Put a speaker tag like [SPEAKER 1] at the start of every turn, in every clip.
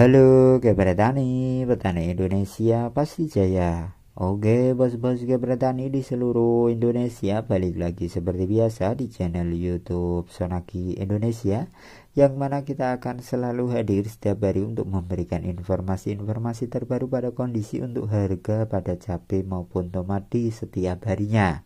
[SPEAKER 1] halo kepada tani, petani Indonesia pasti jaya. Oke bos-bos keberatan di seluruh Indonesia balik lagi seperti biasa di channel YouTube Sonaki Indonesia yang mana kita akan selalu hadir setiap hari untuk memberikan informasi-informasi terbaru pada kondisi untuk harga pada cabai maupun tomat di setiap harinya.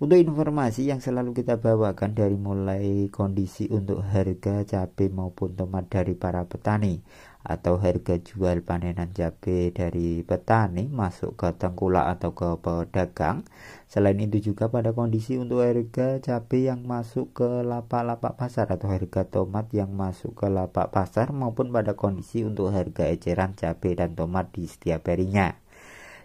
[SPEAKER 1] Untuk informasi yang selalu kita bawakan dari mulai kondisi untuk harga cabai maupun tomat dari para petani atau harga jual panenan cabai dari petani masuk ke tengkulak atau ke pedagang. Selain itu juga pada kondisi untuk harga cabai yang masuk ke lapak-lapak pasar atau harga tomat yang masuk ke lapak pasar maupun pada kondisi untuk harga eceran cabai dan tomat di setiap harinya.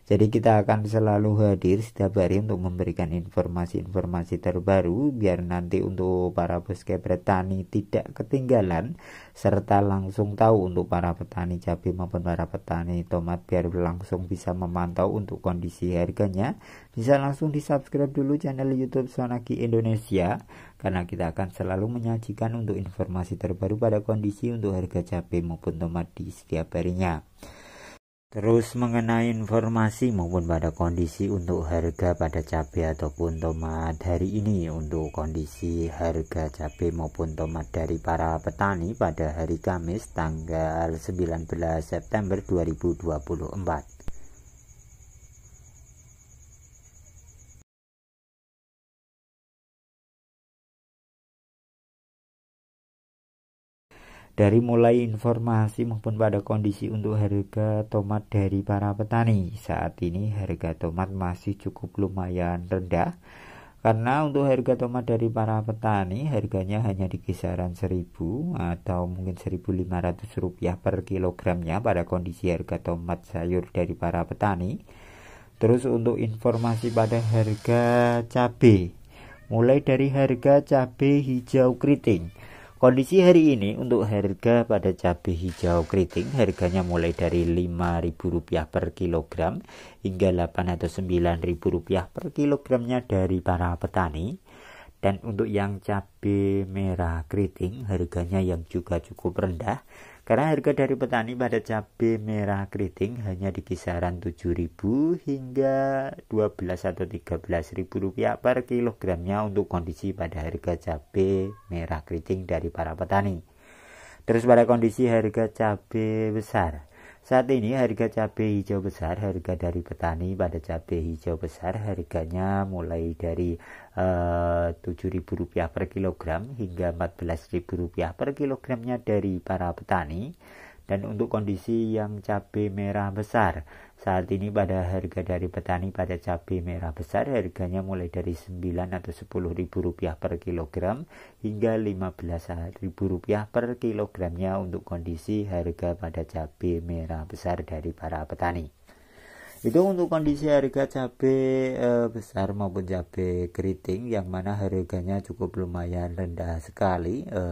[SPEAKER 1] Jadi kita akan selalu hadir setiap hari untuk memberikan informasi-informasi terbaru biar nanti untuk para bos petani tidak ketinggalan serta langsung tahu untuk para petani cabai maupun para petani tomat biar langsung bisa memantau untuk kondisi harganya. Bisa langsung di-subscribe dulu channel YouTube Sonaki Indonesia karena kita akan selalu menyajikan untuk informasi terbaru pada kondisi untuk harga cabai maupun tomat di setiap harinya. Terus mengenai informasi maupun pada kondisi untuk harga pada cabai ataupun tomat hari ini untuk kondisi harga cabai maupun tomat dari para petani pada hari Kamis tanggal 19 September 2024. dari mulai informasi maupun pada kondisi untuk harga tomat dari para petani. Saat ini harga tomat masih cukup lumayan rendah karena untuk harga tomat dari para petani harganya hanya di kisaran 1000 atau mungkin 1500 rupiah per kilogramnya pada kondisi harga tomat sayur dari para petani. Terus untuk informasi pada harga cabai mulai dari harga cabai hijau keriting Kondisi hari ini untuk harga pada cabai hijau keriting harganya mulai dari Rp5.000 per kilogram hingga Rp8 atau Rp9.000 per kilogramnya dari para petani dan untuk yang cabai merah keriting harganya yang juga cukup rendah karena harga dari petani pada cabai merah keriting hanya di kisaran 7.000 hingga 12 atau 13.000 rupiah per kilogramnya untuk kondisi pada harga cabai merah keriting dari para petani. Terus pada kondisi harga cabai besar saat ini harga cabai hijau besar, harga dari petani pada cabai hijau besar harganya mulai dari Rp7.000 eh, uh, per kilogram hingga Rp14.000 per kilogramnya dari para petani. Dan untuk kondisi yang cabai merah besar, saat ini pada harga dari petani pada cabai merah besar harganya mulai dari 9 atau 10 ribu rupiah per kilogram hingga 15 ribu rupiah per kilogramnya untuk kondisi harga pada cabai merah besar dari para petani itu untuk kondisi harga cabai e, besar maupun cabai keriting yang mana harganya cukup lumayan rendah sekali e,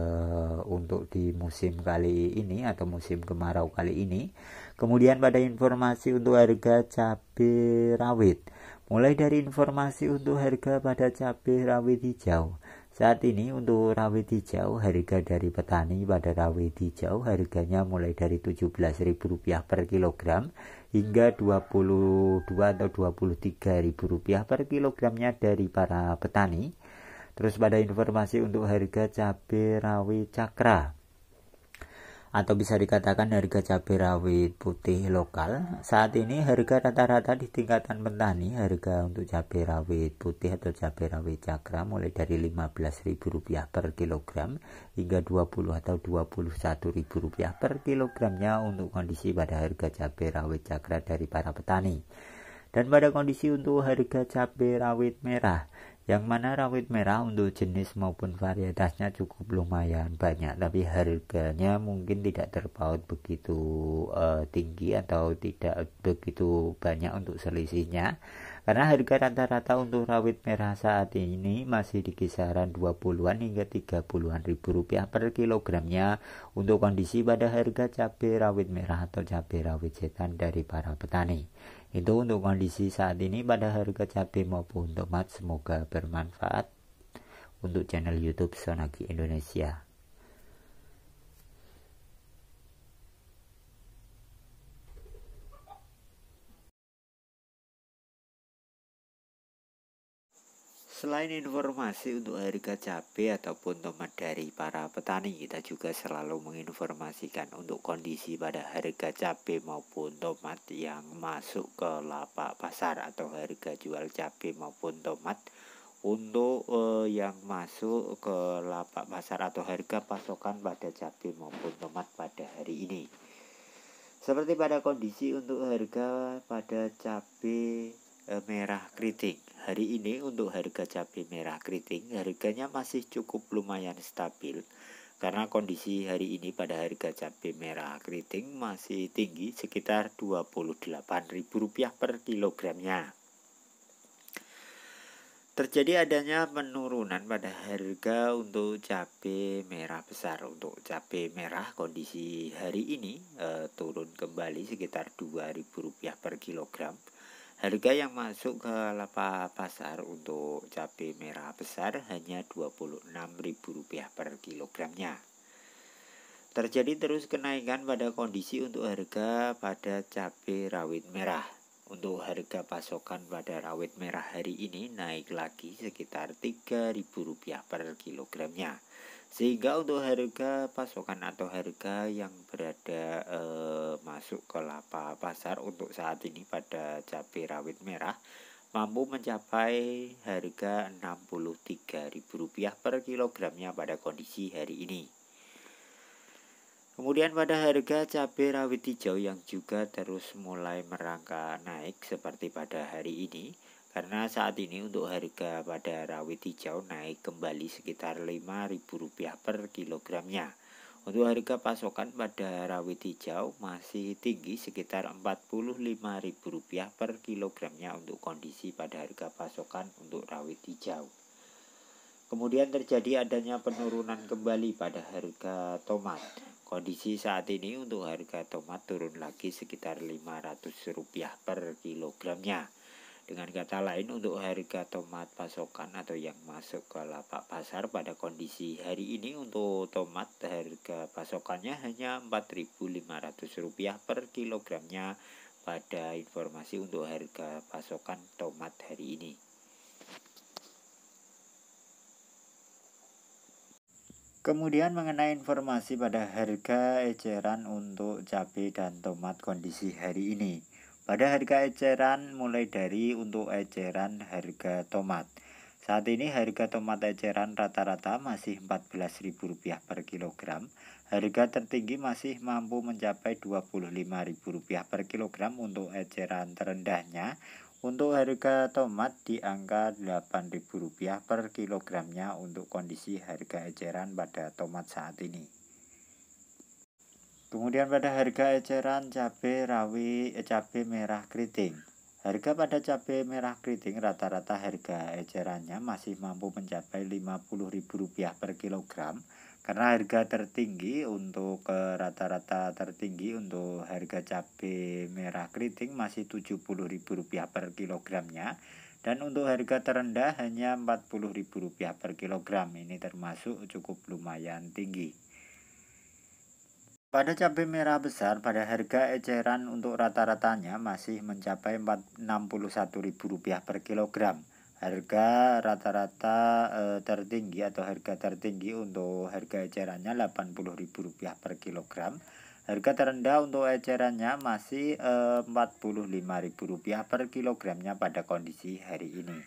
[SPEAKER 1] untuk di musim kali ini atau musim kemarau kali ini. Kemudian pada informasi untuk harga cabai rawit. Mulai dari informasi untuk harga pada cabai rawit hijau. Saat ini untuk rawit hijau harga dari petani pada rawit hijau harganya mulai dari Rp17.000 per kilogram hingga Rp22.000 atau 23.000 per kilogramnya dari para petani. Terus pada informasi untuk harga cabai rawit cakra atau bisa dikatakan harga cabai rawit putih lokal saat ini harga rata-rata di tingkatan petani harga untuk cabai rawit putih atau cabai rawit cakra mulai dari Rp15.000 per kilogram hingga 20 atau Rp21.000 per kilogramnya untuk kondisi pada harga cabai rawit cakra dari para petani dan pada kondisi untuk harga cabai rawit merah yang mana rawit merah untuk jenis maupun varietasnya cukup lumayan banyak tapi harganya mungkin tidak terpaut begitu uh, tinggi atau tidak begitu banyak untuk selisihnya karena harga rata-rata untuk rawit merah saat ini masih di kisaran 20-an hingga 30-an ribu rupiah per kilogramnya untuk kondisi pada harga cabai rawit merah atau cabai rawit setan dari para petani itu untuk kondisi saat ini pada harga cabai maupun tomat semoga bermanfaat untuk channel YouTube Sonagi Indonesia. Selain informasi untuk harga cabai ataupun tomat dari para petani, kita juga selalu menginformasikan untuk kondisi pada harga cabai maupun tomat yang masuk ke lapak pasar atau harga jual cabai maupun tomat untuk eh, yang masuk ke lapak pasar atau harga pasokan pada cabai maupun tomat pada hari ini. Seperti pada kondisi untuk harga pada cabai Eh, merah keriting. Hari ini untuk harga cabai merah keriting harganya masih cukup lumayan stabil karena kondisi hari ini pada harga cabai merah keriting masih tinggi sekitar Rp28.000 per kilogramnya. Terjadi adanya penurunan pada harga untuk cabai merah besar. Untuk cabai merah kondisi hari ini e, turun kembali sekitar Rp2.000 per kilogram Harga yang masuk ke lapak pasar untuk cabai merah besar hanya Rp26.000 per kilogramnya. Terjadi terus kenaikan pada kondisi untuk harga pada cabai rawit merah. Untuk harga pasokan pada rawit merah hari ini naik lagi sekitar Rp3.000 per kilogramnya sehingga untuk harga pasokan atau harga yang berada e, masuk ke lapa pasar untuk saat ini pada cabai rawit merah mampu mencapai harga Rp63.000 per kilogramnya pada kondisi hari ini. Kemudian pada harga cabai rawit hijau yang juga terus mulai merangkak naik seperti pada hari ini, karena saat ini untuk harga pada rawit hijau naik kembali sekitar Rp5.000 per kilogramnya. Untuk harga pasokan pada rawit hijau masih tinggi sekitar Rp45.000 per kilogramnya untuk kondisi pada harga pasokan untuk rawit hijau. Kemudian terjadi adanya penurunan kembali pada harga tomat. Kondisi saat ini untuk harga tomat turun lagi sekitar Rp500 per kilogramnya. Dengan kata lain, untuk harga tomat pasokan atau yang masuk ke lapak pasar pada kondisi hari ini untuk tomat harga pasokannya hanya Rp4.500 per kilogramnya pada informasi untuk harga pasokan tomat hari ini. Kemudian mengenai informasi pada harga eceran untuk cabai dan tomat kondisi hari ini. Pada harga eceran mulai dari untuk eceran harga tomat. Saat ini harga tomat eceran rata-rata masih Rp14.000 per kilogram. Harga tertinggi masih mampu mencapai Rp25.000 per kilogram untuk eceran terendahnya. Untuk harga tomat di angka Rp8.000 per kilogramnya untuk kondisi harga eceran pada tomat saat ini. Kemudian pada harga eceran cabai rawi eh, cabai merah keriting. Harga pada cabai merah keriting rata-rata harga ecerannya masih mampu mencapai Rp50.000 per kilogram karena harga tertinggi untuk eh, rata-rata eh, tertinggi untuk harga cabai merah keriting masih Rp70.000 per kilogramnya dan untuk harga terendah hanya Rp40.000 per kilogram. Ini termasuk cukup lumayan tinggi. Pada cabai merah besar pada harga eceran untuk rata-ratanya masih mencapai Rp61.000 per kilogram. Harga rata-rata e, tertinggi atau harga tertinggi untuk harga ecerannya Rp80.000 per kilogram. Harga terendah untuk ecerannya masih eh, Rp45.000 per kilogramnya pada kondisi hari ini.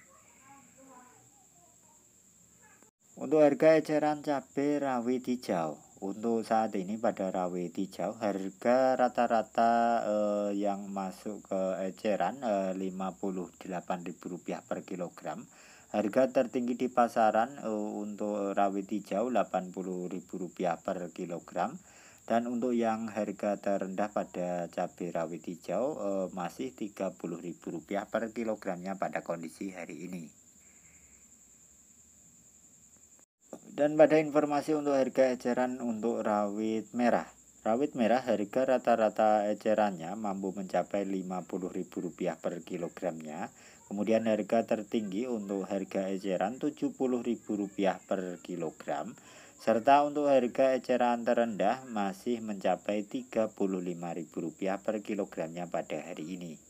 [SPEAKER 1] Untuk harga eceran cabai rawit hijau, untuk saat ini pada rawe hijau harga rata-rata uh, yang masuk ke eceran uh, eh, Rp58.000 per kilogram. Harga tertinggi di pasaran uh, untuk rawit hijau Rp80.000 per kilogram dan untuk yang harga terendah pada cabai rawit hijau masih Rp30.000 per kilogramnya pada kondisi hari ini. Dan pada informasi untuk harga eceran untuk rawit merah. Rawit merah harga rata-rata ecerannya mampu mencapai Rp50.000 per kilogramnya. Kemudian harga tertinggi untuk harga eceran Rp70.000 per kilogram serta untuk harga eceran terendah masih mencapai Rp35.000 per kilogramnya pada hari ini.